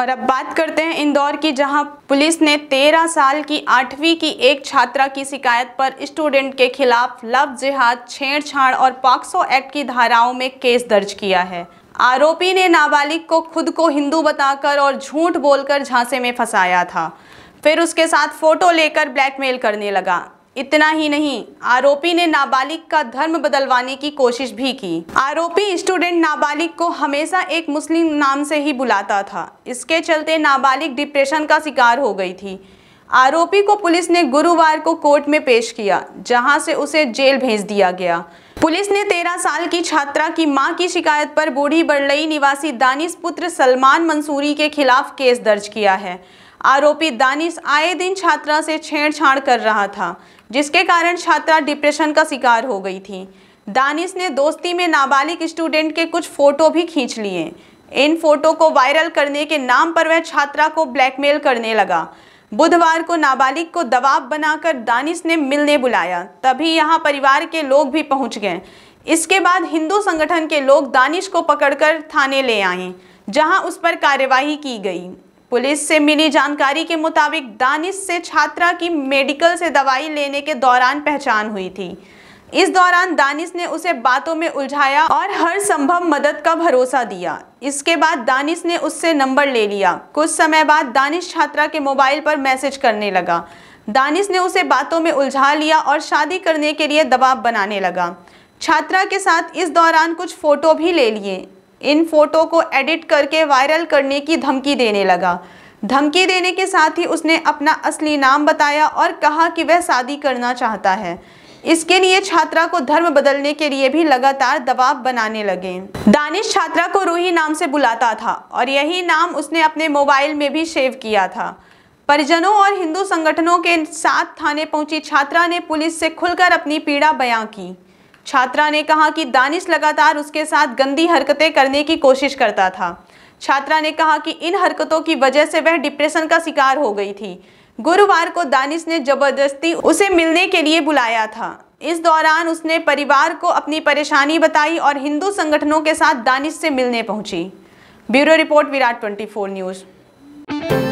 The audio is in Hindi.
और अब बात करते हैं इंदौर की जहां पुलिस ने 13 साल की आठवीं की एक छात्रा की शिकायत पर स्टूडेंट के खिलाफ लव जिहाद छेड़छाड़ और पॉक्सो एक्ट की धाराओं में केस दर्ज किया है आरोपी ने नाबालिग को खुद को हिंदू बताकर और झूठ बोलकर झांसे में फंसाया था फिर उसके साथ फोटो लेकर ब्लैकमेल करने लगा इतना ही नहीं आरोपी ने नाबालिग का धर्म बदलवाने की कोशिश भी की आरोपी स्टूडेंट नाबालिग को हमेशा एक मुस्लिम नाम से ही बुलाता था इसके चलते नाबालिग डिप्रेशन का शिकार हो गई थी आरोपी को पुलिस ने गुरुवार को कोर्ट में पेश किया जहां से उसे जेल भेज दिया गया पुलिस ने तेरह साल की छात्रा की मां की शिकायत पर बूढ़ी बड़लई निवासी दानिश पुत्र सलमान मंसूरी के खिलाफ केस दर्ज किया है आरोपी दानिश आए दिन छात्रा से छेड़छाड़ कर रहा था जिसके कारण छात्रा डिप्रेशन का शिकार हो गई थी दानिश ने दोस्ती में नाबालिग स्टूडेंट के कुछ फ़ोटो भी खींच लिए इन फोटो को वायरल करने के नाम पर वह छात्रा को ब्लैकमेल करने लगा बुधवार को नाबालिग को दबाव बनाकर दानिश ने मिलने बुलाया तभी यहाँ परिवार के लोग भी पहुँच गए इसके बाद हिंदू संगठन के लोग दानिश को पकड़कर थाने ले आए जहां उस पर कार्यवाही की गई पुलिस से मिली जानकारी के मुताबिक दानिश से छात्रा की मेडिकल से दवाई लेने के दौरान पहचान हुई थी इस दौरान दानिश ने उसे बातों में उलझाया और हर संभव मदद का भरोसा दिया इसके बाद दानिश ने उससे नंबर ले लिया कुछ समय बाद दानिश छात्रा के मोबाइल पर मैसेज करने लगा दानिश ने उसे बातों में उलझा लिया और शादी करने के लिए दबाव बनाने लगा छात्रा के साथ इस दौरान कुछ फ़ोटो भी ले लिए इन फोटो को एडिट करके वायरल करने की धमकी देने लगा धमकी देने के साथ ही उसने अपना असली नाम बताया और कहा कि वह शादी करना चाहता है इसके लिए छात्रा को धर्म बदलने के लिए भी लगातार दबाव बनाने लगे दानिश छात्रा को रूही नाम से बुलाता था और यही नाम उसने अपने मोबाइल में भी सेव किया था परिजनों और हिंदू संगठनों के साथ थाने पहुंची छात्रा ने पुलिस से खुलकर अपनी पीड़ा बयां की छात्रा ने कहा कि दानिश लगातार उसके साथ गंदी हरकतें करने की कोशिश करता था छात्रा ने कहा कि इन हरकतों की वजह से वह डिप्रेशन का शिकार हो गई थी गुरुवार को दानिश ने जबरदस्ती उसे मिलने के लिए बुलाया था इस दौरान उसने परिवार को अपनी परेशानी बताई और हिंदू संगठनों के साथ दानिश से मिलने पहुंची ब्यूरो रिपोर्ट विराट 24 न्यूज़